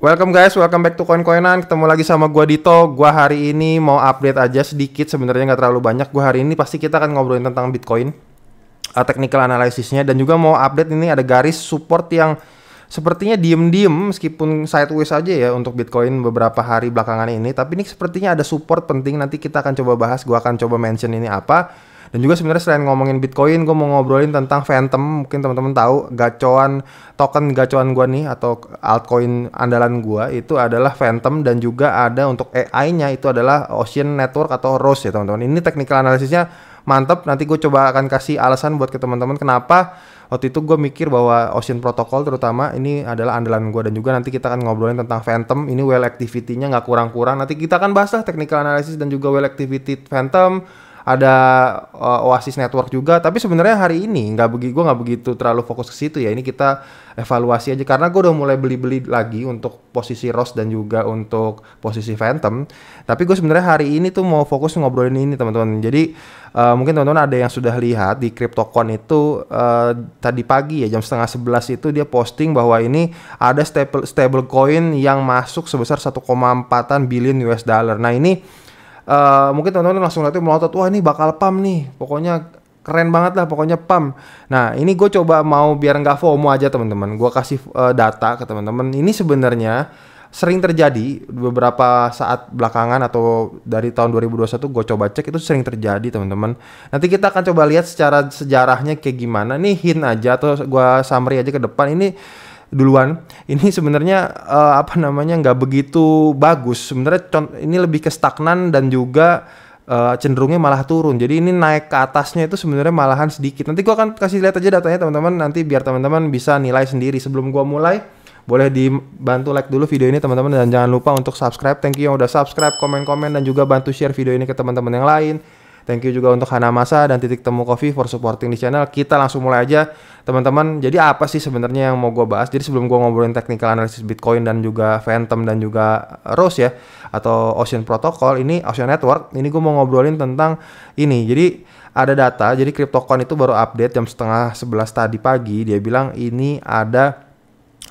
Welcome guys, welcome back to Coin Coinan. Ketemu lagi sama gua Dito. Gua hari ini mau update aja sedikit sebenarnya nggak terlalu banyak. Gua hari ini pasti kita akan ngobrolin tentang Bitcoin, uh, technical analisisnya dan juga mau update ini ada garis support yang sepertinya diem-diem meskipun sideways aja ya untuk Bitcoin beberapa hari belakangan ini, tapi ini sepertinya ada support penting nanti kita akan coba bahas. Gua akan coba mention ini apa dan juga sebenarnya selain ngomongin Bitcoin, gue mau ngobrolin tentang Phantom. Mungkin teman-teman tahu gacoan token gacoan gue nih atau altcoin andalan gue itu adalah Phantom dan juga ada untuk AI-nya itu adalah Ocean Network atau Rose ya teman-teman. Ini technical analisisnya mantap. Nanti gue coba akan kasih alasan buat ke teman-teman kenapa waktu itu gue mikir bahwa Ocean Protocol terutama ini adalah andalan gue dan juga nanti kita akan ngobrolin tentang Phantom ini well activity-nya nggak kurang-kurang nanti kita akan bahas lah technical analysis dan juga well activity Phantom ada uh, Oasis Network juga tapi sebenarnya hari ini nggak begitu gue nggak begitu terlalu fokus ke situ ya ini kita evaluasi aja karena gue udah mulai beli-beli lagi untuk posisi Rose dan juga untuk posisi Phantom tapi gue sebenarnya hari ini tuh mau fokus ngobrolin ini teman-teman jadi uh, mungkin teman-teman ada yang sudah lihat di CryptoCon itu uh, tadi pagi ya jam setengah sebelas itu dia posting bahwa ini ada stable stable coin yang masuk sebesar 1,4an billion US dollar nah ini uh, mungkin teman-teman langsung nanti melotot wah ini bakal pam nih pokoknya keren banget lah pokoknya pam nah ini gue coba mau biar nggak FOMO aja teman-teman gue kasih uh, data ke teman-teman ini sebenarnya sering terjadi beberapa saat belakangan atau dari tahun 2021 gue coba cek itu sering terjadi teman-teman. Nanti kita akan coba lihat secara sejarahnya kayak gimana. Nih hint aja atau gue summary aja ke depan ini duluan ini sebenarnya uh, apa namanya nggak begitu bagus sebenarnya ini lebih ke stagnan dan juga uh, cenderungnya malah turun jadi ini naik ke atasnya itu sebenarnya malahan sedikit nanti gua akan kasih lihat aja datanya teman-teman nanti biar teman-teman bisa nilai sendiri sebelum gua mulai boleh dibantu like dulu video ini teman-teman dan jangan lupa untuk subscribe thank you yang udah subscribe komen-komen dan juga bantu share video ini ke teman-teman yang lain Thank you juga untuk Hana Masa dan Titik Temu Coffee for supporting di channel. Kita langsung mulai aja teman-teman. Jadi apa sih sebenarnya yang mau gue bahas? Jadi sebelum gue ngobrolin technical analysis Bitcoin dan juga Phantom dan juga Rose ya atau Ocean Protocol ini Ocean Network ini gue mau ngobrolin tentang ini. Jadi ada data. Jadi CryptoCon itu baru update jam setengah 11 tadi pagi. Dia bilang ini ada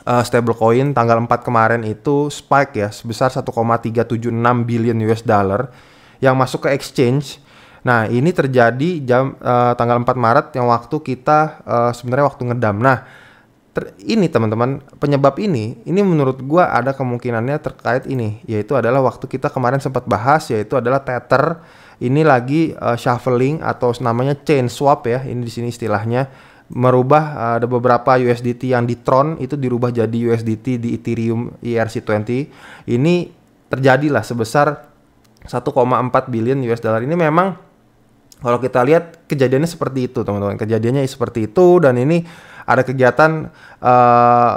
uh, stablecoin tanggal 4 kemarin itu spike ya sebesar 1,376 billion US dollar yang masuk ke exchange Nah, ini terjadi jam uh, tanggal 4 Maret yang waktu kita uh, sebenarnya waktu ngedam. Nah, ini teman-teman, penyebab ini ini menurut gua ada kemungkinannya terkait ini, yaitu adalah waktu kita kemarin sempat bahas yaitu adalah tether ini lagi uh, shuffling atau namanya chain swap ya. Ini di sini istilahnya merubah ada beberapa USDT yang di Tron itu dirubah jadi USDT di Ethereum ERC20. Ini terjadilah sebesar 1,4 billion US dollar. Ini memang kalau kita lihat kejadiannya seperti itu, teman-teman. Kejadiannya seperti itu dan ini ada kegiatan uh,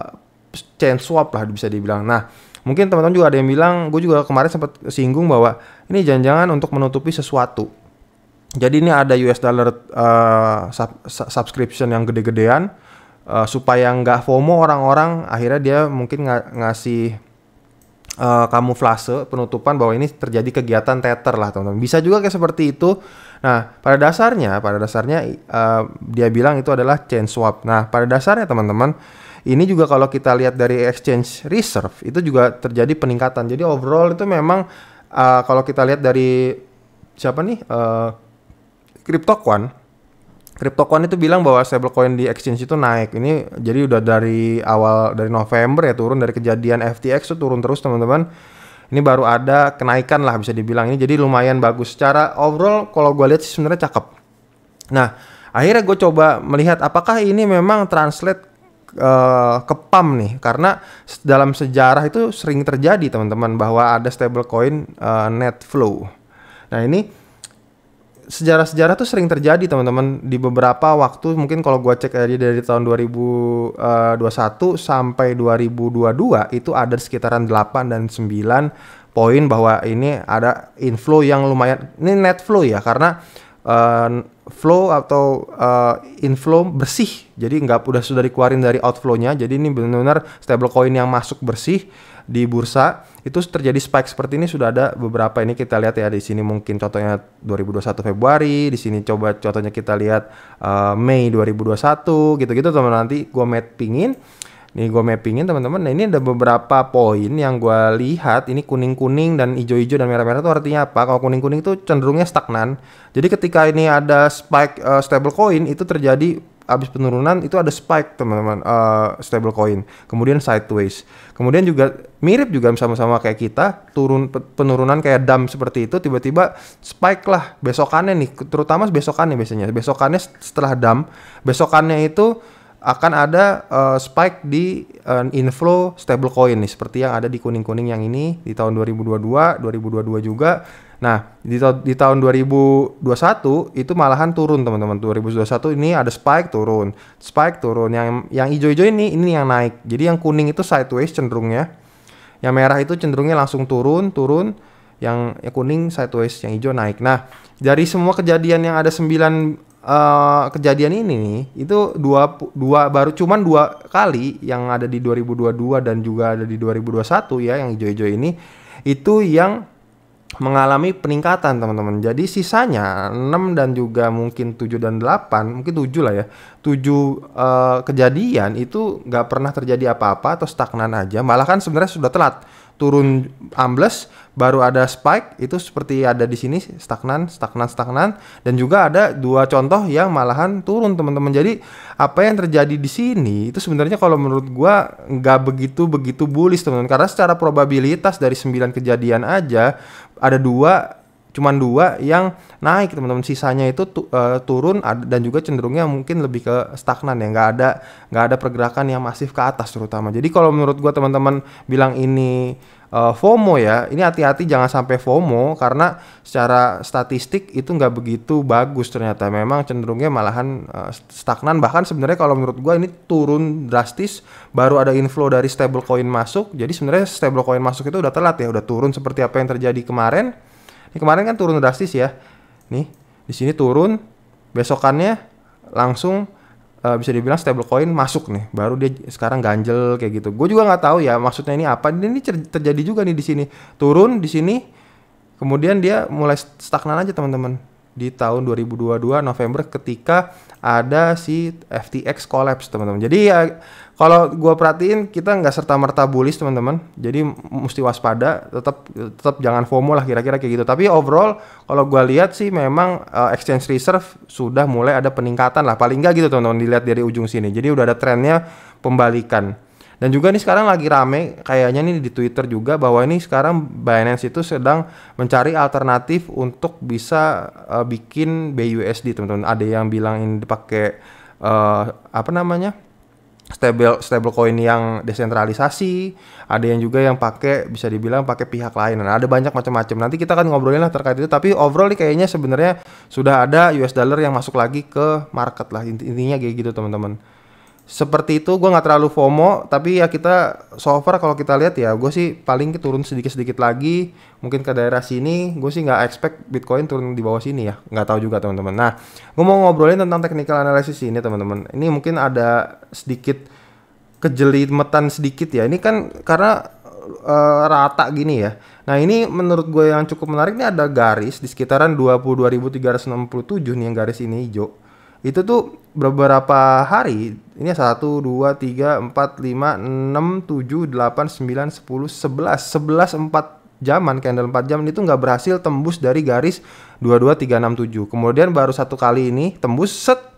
chain swap lah bisa dibilang. Nah, mungkin teman-teman juga ada yang bilang, gue juga kemarin sempat singgung bahwa ini jangan-jangan untuk menutupi sesuatu. Jadi ini ada US dollar uh, sub subscription yang gede-gedean uh, supaya nggak FOMO orang-orang akhirnya dia mungkin ng ngasih uh, kamuflase penutupan bahwa ini terjadi kegiatan tether lah teman-teman. Bisa juga kayak seperti itu Nah, pada dasarnya, pada dasarnya uh, dia bilang itu adalah chain swap. Nah, pada dasarnya teman-teman, ini juga kalau kita lihat dari exchange reserve itu juga terjadi peningkatan. Jadi overall itu memang uh, kalau kita lihat dari siapa nih? Uh, eh, Crypto itu bilang bahwa stablecoin di exchange itu naik. Ini jadi udah dari awal dari November ya turun dari kejadian FTX itu turun terus teman-teman ini baru ada kenaikan lah bisa dibilang ini jadi lumayan bagus secara overall kalau gue lihat sih sebenarnya cakep nah akhirnya gue coba melihat apakah ini memang translate uh, ke PAM nih karena dalam sejarah itu sering terjadi teman-teman bahwa ada stablecoin uh, net flow nah ini sejarah-sejarah tuh sering terjadi teman-teman di beberapa waktu mungkin kalau gua cek aja dari tahun 2021 eh, sampai 2022 itu ada sekitaran 8 dan 9 poin bahwa ini ada inflow yang lumayan ini net flow ya karena uh, flow atau uh, inflow bersih. Jadi nggak udah sudah dikeluarin dari outflownya. Jadi ini benar-benar stablecoin yang masuk bersih di bursa itu terjadi spike seperti ini sudah ada beberapa ini kita lihat ya di sini mungkin contohnya 2021 Februari, di sini coba contohnya kita lihat uh, Mei 2021 gitu-gitu teman nanti gue mappingin pingin Nih gue mappingin teman-teman. Nah ini ada beberapa poin yang gue lihat. Ini kuning-kuning dan hijau-hijau dan merah-merah itu artinya apa? Kalau kuning-kuning itu cenderungnya stagnan. Jadi ketika ini ada spike uh, stable coin itu terjadi abis penurunan itu ada spike teman-teman uh, stable coin. Kemudian sideways. Kemudian juga mirip juga sama-sama kayak kita turun penurunan kayak dump seperti itu tiba-tiba spike lah besokannya nih terutama besokannya biasanya besokannya setelah dump besokannya itu akan ada uh, spike di uh, inflow stablecoin nih seperti yang ada di kuning-kuning yang ini di tahun 2022, 2022 juga. Nah, di, ta di tahun 2021 itu malahan turun teman-teman. 2021 ini ada spike turun, spike turun. Yang yang hijau-hijau ini ini yang naik. Jadi yang kuning itu sideways cenderungnya. Yang merah itu cenderungnya langsung turun, turun. Yang, yang kuning sideways, yang hijau naik. Nah, dari semua kejadian yang ada 9 uh, kejadian ini nih itu dua dua baru cuman dua kali yang ada di 2022 dan juga ada di 2021 ya yang hijau-hijau ini itu yang mengalami peningkatan teman-teman. Jadi sisanya 6 dan juga mungkin 7 dan 8, mungkin 7 lah ya. 7 uh, eh, kejadian itu nggak pernah terjadi apa-apa atau stagnan aja. Malah kan sebenarnya sudah telat turun ambles, baru ada spike itu seperti ada di sini stagnan, stagnan, stagnan dan juga ada dua contoh yang malahan turun teman-teman. Jadi apa yang terjadi di sini itu sebenarnya kalau menurut gua nggak begitu begitu bullish teman-teman karena secara probabilitas dari 9 kejadian aja ada dua cuman dua yang naik teman-teman sisanya itu tu, uh, turun dan juga cenderungnya mungkin lebih ke stagnan ya nggak ada nggak ada pergerakan yang masif ke atas terutama jadi kalau menurut gua teman-teman bilang ini uh, FOMO ya ini hati-hati jangan sampai FOMO karena secara statistik itu nggak begitu bagus ternyata memang cenderungnya malahan uh, stagnan bahkan sebenarnya kalau menurut gua ini turun drastis baru ada inflow dari stablecoin masuk jadi sebenarnya stablecoin masuk itu udah telat ya udah turun seperti apa yang terjadi kemarin ini kemarin kan turun drastis ya. Nih, di sini turun, besokannya langsung uh, bisa dibilang stablecoin masuk nih baru dia sekarang ganjel kayak gitu gue juga nggak tahu ya maksudnya ini apa ini terjadi juga nih di sini turun di sini kemudian dia mulai stagnan aja teman-teman di tahun 2022 November ketika ada si FTX collapse teman-teman. Jadi ya kalau gua perhatiin kita nggak serta merta bullish teman-teman. Jadi mesti waspada, tetap tetap jangan FOMO lah kira-kira kayak gitu. Tapi overall kalau gua lihat sih memang uh, exchange reserve sudah mulai ada peningkatan lah paling nggak gitu teman-teman dilihat dari ujung sini. Jadi udah ada trennya pembalikan. Dan juga nih sekarang lagi rame kayaknya nih di Twitter juga bahwa ini sekarang Binance itu sedang mencari alternatif untuk bisa uh, bikin BUSD teman-teman. Ada yang bilang ini dipakai uh, apa namanya? stable stable coin yang desentralisasi, ada yang juga yang pakai bisa dibilang pakai pihak lain. Nah, ada banyak macam-macam. Nanti kita akan ngobrolin lah terkait itu, tapi overall nih kayaknya sebenarnya sudah ada US dollar yang masuk lagi ke market lah intinya kayak gitu teman-teman seperti itu gue nggak terlalu FOMO tapi ya kita so far kalau kita lihat ya gue sih paling turun sedikit-sedikit lagi mungkin ke daerah sini gue sih nggak expect Bitcoin turun di bawah sini ya nggak tahu juga teman-teman nah gue mau ngobrolin tentang technical analysis ini teman-teman ini mungkin ada sedikit kejelimetan sedikit ya ini kan karena uh, rata gini ya nah ini menurut gue yang cukup menarik ini ada garis di sekitaran 22.367 nih yang garis ini hijau itu tuh beberapa hari ini 1 2 3 4 5 6 7 8 9 10 sebelas 11 4 jaman candle empat jam itu nggak berhasil tembus dari garis dua dua tiga enam tujuh kemudian baru satu kali ini tembus set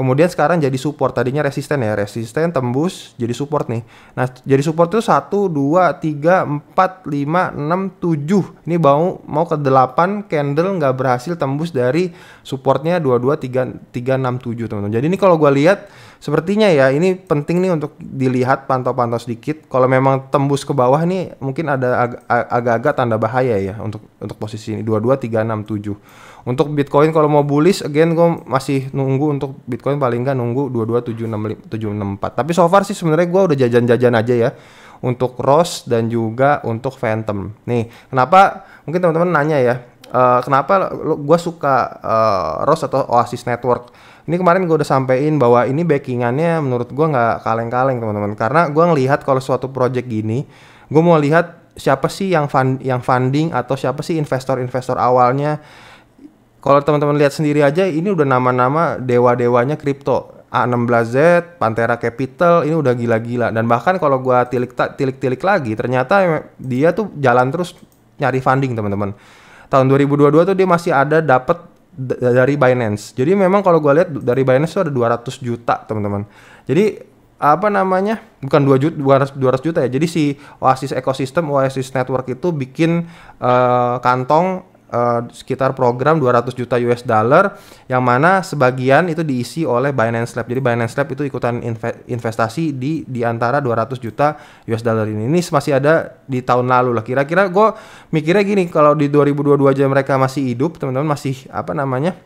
Kemudian sekarang jadi support, tadinya resisten ya, resisten tembus jadi support nih. Nah, jadi support itu 1 2 3 4 5 6 7. Ini mau mau ke 8 candle nggak berhasil tembus dari supportnya 2 2 3 3 6 7, teman-teman. Jadi ini kalau gua lihat Sepertinya ya ini penting nih untuk dilihat pantau-pantau sedikit. Kalau memang tembus ke bawah nih mungkin ada agak-agak tanda bahaya ya untuk untuk posisi ini 22367. Untuk Bitcoin kalau mau bullish again gue masih nunggu untuk Bitcoin paling nggak nunggu empat. Tapi so far sih sebenarnya gue udah jajan-jajan aja ya untuk Rose dan juga untuk Phantom. Nih, kenapa mungkin teman-teman nanya ya, uh, kenapa Gua suka uh, Rose atau Oasis Network. Ini kemarin gue udah sampein bahwa ini backingannya menurut gue nggak kaleng-kaleng teman-teman. Karena gue ngelihat kalau suatu project gini, gue mau lihat siapa sih yang fund, yang funding atau siapa sih investor-investor awalnya. Kalau teman-teman lihat sendiri aja, ini udah nama-nama dewa-dewanya kripto. A16Z, Pantera Capital, ini udah gila-gila. Dan bahkan kalau gue tilik-tilik lagi, ternyata dia tuh jalan terus nyari funding teman-teman tahun 2022 tuh dia masih ada dapat dari Binance. Jadi memang kalau gue lihat dari Binance tuh ada 200 juta teman-teman. Jadi apa namanya bukan 2 juta 200, 200 juta ya jadi si Oasis ekosistem Oasis network itu bikin uh, kantong Eh, sekitar program 200 juta US dollar yang mana sebagian itu diisi oleh Binance Lab. Jadi Binance Lab itu ikutan investasi di di antara 200 juta US dollar ini. Ini masih ada di tahun lalu lah. Kira-kira gue mikirnya gini kalau di 2022 aja mereka masih hidup, teman-teman masih apa namanya?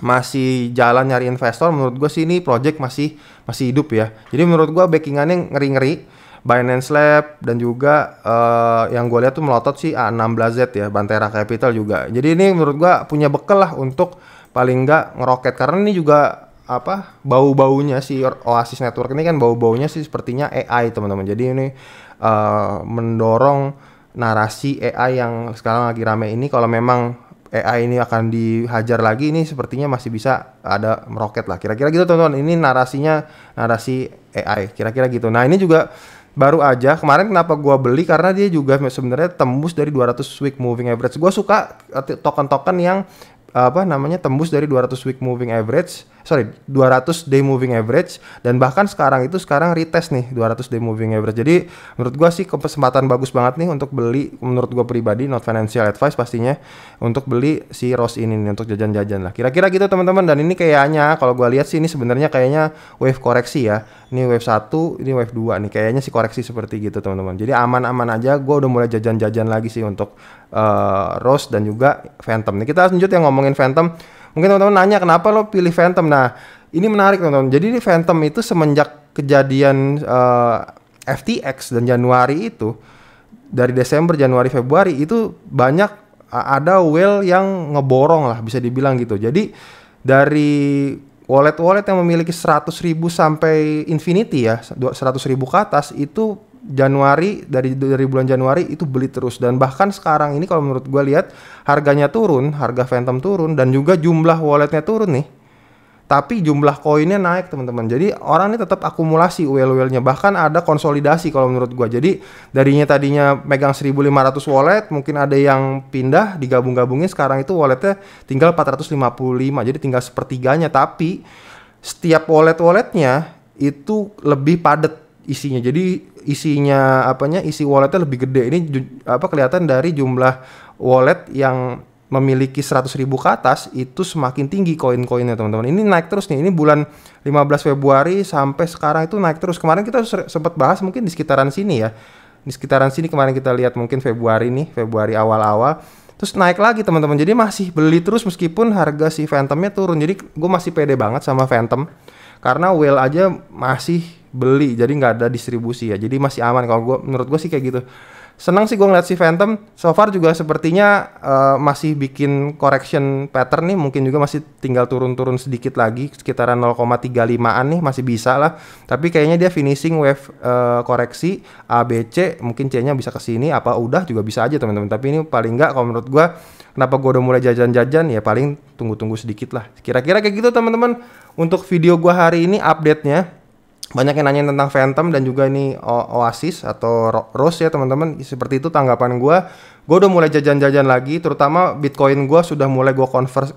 masih jalan nyari investor menurut gue sih ini project masih masih hidup ya jadi menurut gue backingannya ngeri ngeri Binance Lab dan juga uh, yang gue lihat tuh melotot sih A16Z ya Bantera Capital juga. Jadi ini menurut gue punya bekal lah untuk paling nggak ngeroket karena ini juga apa bau-baunya si Oasis Network ini kan bau-baunya sih sepertinya AI teman-teman. Jadi ini uh, mendorong narasi AI yang sekarang lagi rame ini kalau memang AI ini akan dihajar lagi ini sepertinya masih bisa ada meroket lah kira-kira gitu teman-teman ini narasinya narasi AI kira-kira gitu nah ini juga baru aja kemarin kenapa gua beli karena dia juga sebenarnya tembus dari 200 week moving average. Gua suka eh, token-token yang apa namanya tembus dari 200 week moving average sorry 200 day moving average dan bahkan sekarang itu sekarang retest nih 200 day moving average jadi menurut gua sih kesempatan bagus banget nih untuk beli menurut gua pribadi not financial advice pastinya untuk beli si Rose ini nih untuk jajan-jajan lah kira-kira gitu teman-teman dan ini kayaknya kalau gua lihat sih ini sebenarnya kayaknya wave koreksi ya ini wave 1 ini wave 2 nih kayaknya sih koreksi seperti gitu teman-teman jadi aman-aman aja gua udah mulai jajan-jajan lagi sih untuk uh, Rose dan juga Phantom nih kita lanjut yang ngomongin Phantom Mungkin teman-teman nanya kenapa lo pilih Phantom. Nah, ini menarik teman-teman. Jadi di Phantom itu semenjak kejadian uh, eh, FTX dan Januari itu dari Desember, Januari, Februari itu banyak eh, ada whale yang ngeborong lah bisa dibilang gitu. Jadi dari wallet-wallet yang memiliki 100.000 sampai infinity ya, 100.000 ke atas itu Januari dari dari bulan Januari itu beli terus dan bahkan sekarang ini kalau menurut gue lihat harganya turun, harga Phantom turun dan juga jumlah walletnya turun nih. Tapi jumlah koinnya naik teman-teman. Jadi orang ini tetap akumulasi well well nya Bahkan ada konsolidasi kalau menurut gue. Jadi darinya tadinya megang 1.500 wallet, mungkin ada yang pindah digabung-gabungin. Sekarang itu walletnya tinggal 455. Jadi tinggal sepertiganya. Tapi setiap wallet-walletnya itu lebih padat isinya. Jadi isinya apanya? Isi walletnya lebih gede. Ini apa kelihatan dari jumlah wallet yang memiliki 100 ribu ke atas itu semakin tinggi koin-koinnya teman-teman. Ini naik terus nih. Ini bulan 15 Februari sampai sekarang itu naik terus. Kemarin kita sempat bahas mungkin di sekitaran sini ya. Di sekitaran sini kemarin kita lihat mungkin Februari nih, Februari awal-awal. Terus naik lagi teman-teman. Jadi masih beli terus meskipun harga si Phantomnya turun. Jadi gue masih pede banget sama Phantom. Karena whale aja masih beli jadi nggak ada distribusi ya jadi masih aman kalau gue menurut gue sih kayak gitu senang sih gue ngeliat si Phantom so far juga sepertinya uh, masih bikin correction pattern nih mungkin juga masih tinggal turun-turun sedikit lagi sekitaran 0,35an nih masih bisa lah tapi kayaknya dia finishing wave uh, koreksi abc mungkin C nya bisa kesini apa udah juga bisa aja teman-teman tapi ini paling nggak kalau menurut gue kenapa gue udah mulai jajan-jajan ya paling tunggu-tunggu sedikit lah kira-kira kayak gitu teman-teman untuk video gue hari ini update nya banyak yang nanya tentang Phantom dan juga ini o Oasis atau Rose ya teman-teman seperti itu tanggapan gue gue udah mulai jajan-jajan lagi terutama Bitcoin gue sudah mulai gue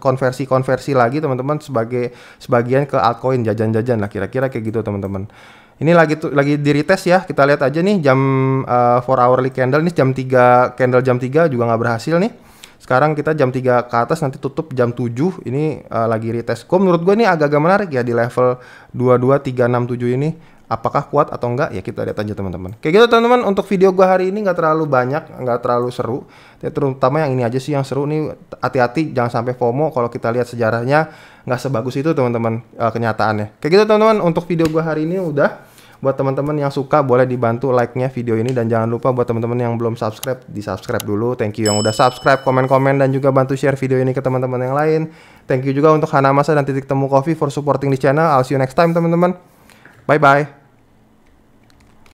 konversi-konversi lagi teman-teman sebagai sebagian ke altcoin jajan-jajan lah kira-kira kayak gitu teman-teman ini lagi tuh lagi di retest ya kita lihat aja nih jam uh, eh, 4 hourly candle ini jam 3 candle jam 3 juga nggak berhasil nih sekarang kita jam 3 ke atas nanti tutup jam 7 ini uh, lagi retest. Kok menurut gue ini agak-agak menarik ya di level 22367 ini. Apakah kuat atau enggak ya kita lihat aja teman-teman. Kayak gitu teman-teman untuk video gue hari ini nggak terlalu banyak, nggak terlalu seru. Ya, Terutama yang ini aja sih yang seru nih hati-hati jangan sampai FOMO kalau kita lihat sejarahnya nggak sebagus itu teman-teman uh, kenyataannya. Kayak gitu teman-teman untuk video gue hari ini udah buat teman-teman yang suka boleh dibantu like-nya video ini dan jangan lupa buat teman-teman yang belum subscribe di subscribe dulu thank you yang udah subscribe komen-komen dan juga bantu share video ini ke teman-teman yang lain thank you juga untuk Hana Masa dan Titik Temu Coffee for supporting di channel I'll see you next time teman-teman bye bye